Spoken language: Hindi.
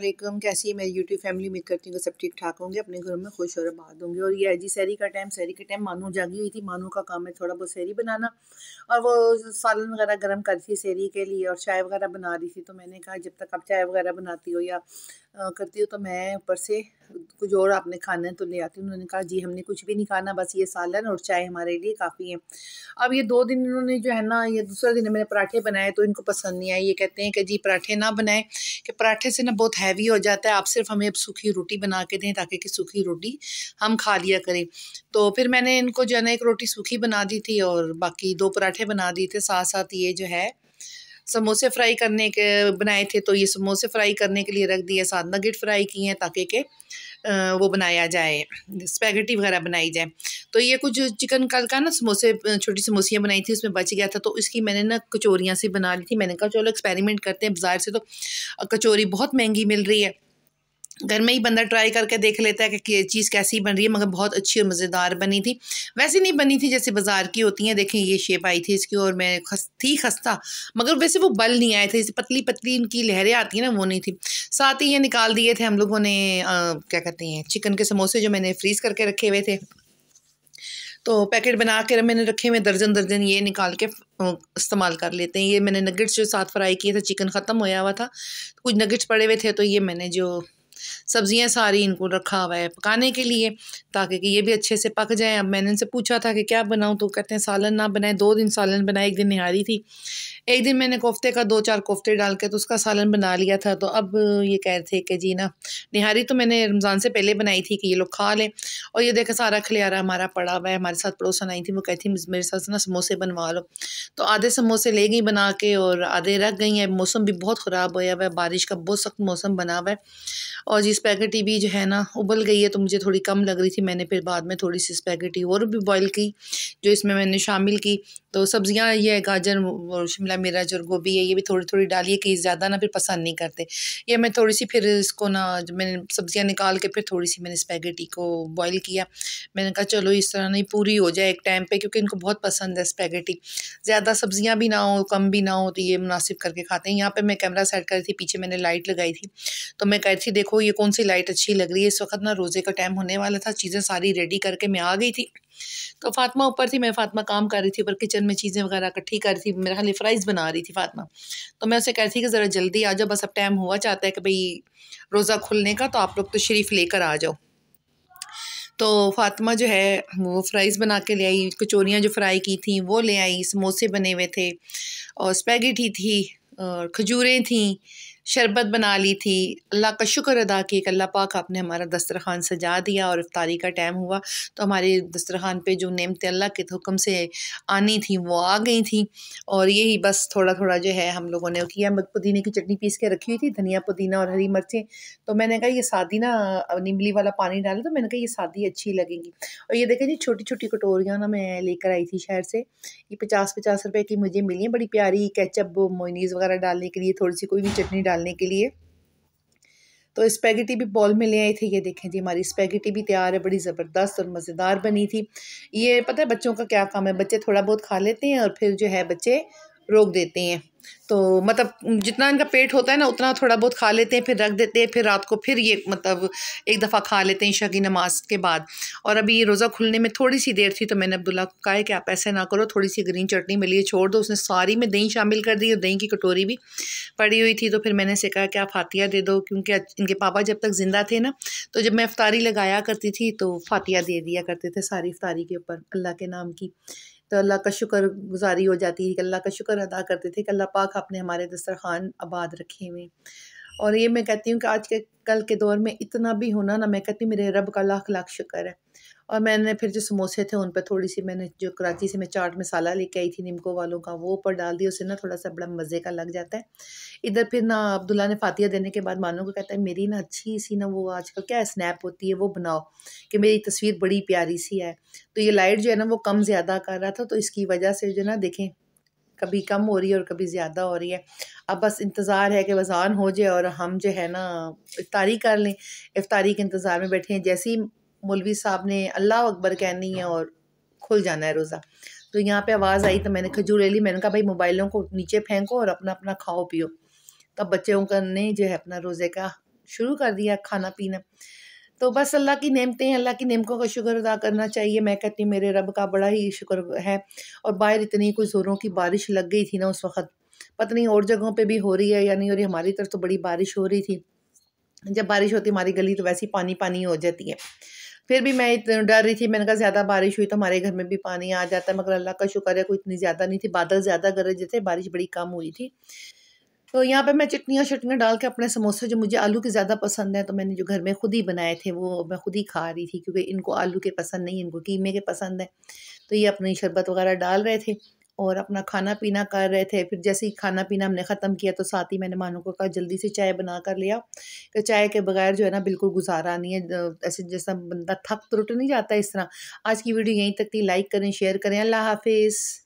वालेकुम कैसी है मेरी यूट्यूब फैमिली उम्मीद करती हूँ सब ठीक ठाक होंगे अपने घरों में खुश और आबाद होंगे और ये है जी सैरी का टाइम सैरी के टाइम मानू जागी हुई थी मानू का काम है थोड़ा बहुत सैरी बनाना और वो सालन वगैरह गर्म कर रही थी सैरी के लिए और चाय वगैरह बना रही थी तो मैंने कहा जब तक आप चाय वगैरह बनाती हो या करती हो तो मैं ऊपर से कुछ और आपने खाना है तो ले आते उन्होंने कहा जी हमने कुछ भी नहीं खाना बस ये सालन और चाय हमारे लिए काफ़ी है अब ये दो दिन इन्होंने जो है ना ये दूसरा दिन मैंने पराठे बनाए तो इनको पसंद नहीं आए ये कहते हैं कि जी पराठे ना बनाए कि पराठे से ना बहुत हैवी हो जाता है आप सिर्फ हमें अब सूखी रोटी बना के दें ताकि कि सूखी रोटी हम खा लिया करें तो फिर मैंने इनको जो है ना एक रोटी सूखी बना दी थी और बाकी दो पराठे बना दिए थे साथ साथ ये जो है समोसे फ्राई करने के बनाए थे तो ये समोसे फ्राई करने के लिए रख दिए साथ नगेट फ्राई किए हैं ताकि के वो बनाया जाए स्पैगेटी वगैरह बनाई जाए तो ये कुछ चिकन कल का ना समोसे छोटी समोसियाँ बनाई थी उसमें बच गया था तो इसकी मैंने ना कचोरियाँ से बना ली थी मैंने कहा चलो एक्सपेरिमेंट करते हैं बाजार से तो कचोरी बहुत महंगी मिल रही है घर में ही बंदा ट्राई करके देख लेता है कि ये चीज़ कैसी बन रही है मगर बहुत अच्छी और मज़ेदार बनी थी वैसे नहीं बनी थी जैसे बाज़ार की होती हैं देखें ये शेप आई थी इसकी और मैं खस थी खस्ता मगर वैसे वो बल नहीं आए थे जैसे पतली पतली इनकी लहरें आती हैं ना वो नहीं थी साथ ही ये निकाल दिए थे हम लोगों ने क्या कहते हैं चिकन के समोसे जो मैंने फ्रीज़ करके रखे हुए थे तो पैकेट बना कर मैंने रखे हुए दर्जन दर्जन ये निकाल के इस्तेमाल कर लेते हैं ये मैंने नगेट्स जो साथ फ्राई किए थे चिकन ख़त्म होया हुआ था कुछ नगेट्स पड़े हुए थे तो ये मैंने जो सब्ज़ियाँ सारी इनको रखा हुआ है पकाने के लिए ताकि कि ये भी अच्छे से पक जाए अब मैंने इनसे पूछा था कि क्या बनाऊँ तो कहते हैं सालन ना बनाए दो दिन सालन बनाए एक दिन निहारी थी एक दिन मैंने कोफ्ते का दो चार कोफ्ते डाल के तो उसका सालन बना लिया था तो अब ये कह रहे थे कि जी ना निहारी तो मैंने रमज़ान से पहले बनाई थी कि ये लोग खा लें और ये देखा सारा खलियारा हमारा पड़ा हुआ है हमारे साथ पड़ोसन आई थी वो कहती मेरे साथ ना समोसे बनवा लो तो आधे समोसे ले गई बना के और आधे रख गई हैं मौसम भी बहुत ख़राब होया हुआ है बारिश का बहुत सख्त मौसम बना हुआ है और जी स्पैगेटी भी जो है ना उबल गई है तो मुझे थोड़ी कम लग रही थी मैंने फिर बाद में थोड़ी सी स्पैगेटी और भी बॉईल की जो इसमें मैंने शामिल की तो सब्ज़ियाँ ये है गाजर और शिमला मिर्च और गोभी है ये भी थोड़ी थोड़ी डालिए कहीं ज़्यादा ना फिर पसंद नहीं करते ये मैं थोड़ी सी फिर इसको ना मैंने सब्ज़ियाँ निकाल के फिर थोड़ी सी मैंने स्पैगेटी को बॉईल किया मैंने कहा चलो इस तरह नहीं पूरी हो जाए एक टाइम पर क्योंकि इनको बहुत पसंद है स्पैगेटी ज़्यादा सब्ज़ियाँ भी ना हो कम भी ना हो तो ये मुनासिब करके खाते हैं यहाँ पर मैं कैमरा सेट कर रही थी पीछे मैंने लाइट लगाई थी तो मैं कह रही थी देखो ये कौन सी लाइट अच्छी लग रही है इस वक्त ना रोज़े का टाइम होने वाला था चीज़ें सारी रेडी करके मैं आ गई थी तो फातिमा ऊपर थी मैं फातिमा काम कर रही थी ऊपर किचन में चीज़ें वगैरह इकट्ठी कर रही थी मेरे खाली फ़्राइज़ बना रही थी फातिमा तो मैं उसे कह रही थी कि ज़रा जल्दी आ जाओ बस अब टाइम हुआ चाहता है कि भाई रोज़ा खुलने का तो आप लोग तो शरीफ लेकर आ जाओ तो फातिमा जो है वो फ्राइज़ बना के ले आई कचोरियाँ जो फ्राई की थी वो ले आई समोसे बने हुए थे और स्पैगेटी थी और खजूरें थी शरबत बना ली थी अल्लाह का शुक्र अदा किया कि अल्लाह पाक आपने हमारा दस्तरखान सजा दिया और इफ्तारी का टाइम हुआ तो हमारे दस्तरखान पे जो नेमतें अल्लाह के हुक्म से आनी थी वो आ गई थी और यही बस थोड़ा थोड़ा जो है हम लोगों ने किया पुदीने की चटनी पीस के रखी हुई थी धनिया पुदीना और हरी मिर्चें तो मैंने कहा ये सादी ना नीमली वाला पानी डाला तो मैंने कहा ये सादी अच्छी लगेगी और ये देखें जी छोटी छोटी कटोरियाँ ना मैं लेकर आई थी शहर से ये पचास पचास रुपये की मुझे मिली है बड़ी प्यारी कैचअप मोइनीज़ वगैरह डालने के लिए थोड़ी सी कोई भी चटनी डालने के लिए तो स्पेगेटी भी बॉल में ले आए थे ये देखें जी हमारी स्पेगेटी भी तैयार है बड़ी ज़बरदस्त और मज़ेदार बनी थी ये पता है बच्चों का क्या काम है बच्चे थोड़ा बहुत खा लेते हैं और फिर जो है बच्चे रोक देते हैं तो मतलब जितना इनका पेट होता है ना उतना थोड़ा बहुत खा लेते हैं फिर रख देते हैं फिर रात को फिर ये मतलब एक दफ़ा खा लेते हैं ईशा की नमाज के बाद और अभी ये रोज़ा खुलने में थोड़ी सी देर थी तो मैंने अब्दुल्ला को कहा कि आप ऐसे ना करो थोड़ी सी ग्रीन चटनी मिली छोड़ दो उसने सारी में दही शामिल कर दी और दही की कटोरी भी पड़ी हुई थी तो फिर मैंने से कहा कि आप फातिया दे दो क्योंकि इनके पापा जब तक ज़िंदा थे ना तो जब मैं अफ्तारी लगाया करती थी तो फातिया दे दिया करते थे सारी अफ्तारी के ऊपर अल्लाह के नाम की तो अल्लाह का शुक्र गुज़ारी हो जाती है कि अल्लाह का शुक्र अदा करते थे कि अल्लाह पाक आपने हमारे दस्तरखान आबाद रखे हुए और ये मैं कहती हूँ कि आज के कल के दौर में इतना भी होना ना मैं कहती हूँ मेरे रब का लाख लाख शुक्र है और मैंने फिर जो समोसे थे उन पर थोड़ी सी मैंने जो कराची से मैं चाट मसाला लेके आई थी नीमको वालों का वो ऊपर डाल दिया उसे ना थोड़ा सा बड़ा मज़े का लग जाता है इधर फिर ना अब्दुल्ला ने फातिया देने के बाद मानो को कहता है मेरी ना अच्छी सी ना वो आजकल क्या है स्नैप होती है वो बनाओ कि मेरी तस्वीर बड़ी प्यारी सी है तो ये लाइट जो है ना वो कम ज़्यादा कर रहा था तो इसकी वजह से जो ना देखें कभी कम हो रही है और कभी ज़्यादा हो रही है अब बस इंतज़ार है कि वज़ान हो जाए और हम जो है ना इफ्तारी कर लें इफ्तारी के इंतज़ार में बैठे हैं जैसे ही मौलवी साहब ने अल्लाह अकबर कहनी है और खुल जाना है रोज़ा तो यहाँ पे आवाज़ आई तो मैंने खजूर ले ली मैंने कहा भाई मोबाइलों को नीचे फेंको और अपना अपना खाओ पियो तब बच्चों का ने जो है अपना रोज़े का शुरू कर दिया खाना पीना तो बस अल्लाह की नेमतें हैं अल्लाह की नेमतों का शुक्र अदा करना चाहिए मैं कहती हूँ मेरे रब का बड़ा ही शुक्र है और बाहर इतनी कोई ज़ोरों की बारिश लग गई थी ना उस वक्त पता नहीं और जगहों पे भी हो रही है या नहीं हो रही हमारी तरफ तो बड़ी बारिश हो रही थी जब बारिश होती हमारी गली तो वैसे ही पानी पानी हो जाती है फिर भी मैं डर रही थी मैंने कहा ज़्यादा बारिश हुई तो हमारे घर में भी पानी आ जाता है मगर अल्लाह का शुक्र है कोई इतनी ज़्यादा नहीं थी बादल ज़्यादा गरज थे बारिश बड़ी कम हुई थी तो यहाँ पे मैं चटनियाँ शटनियाँ डाल के अपने समोसे जो मुझे आलू के ज़्यादा पसंद है तो मैंने जो घर में खुद ही बनाए थे वो मैं खुद ही खा रही थी क्योंकि इनको आलू के पसंद नहीं इनको कीमे के पसंद है तो ये अपनी शरबत वगैरह डाल रहे थे और अपना खाना पीना कर रहे थे फिर जैसे ही खाना पीना हमने ख़त्म किया तो साथ ही मैंने मानो को कहा जल्दी से चाय बना कर लिया कि चाय के बगैर जो है ना बिल्कुल गुजारा नहीं है ऐसे जैसा बंदा थक त्रुट तो नहीं जाता इस तरह आज की वीडियो यहीं तक थी लाइक करें शेयर करें अल्लाह हाफिज़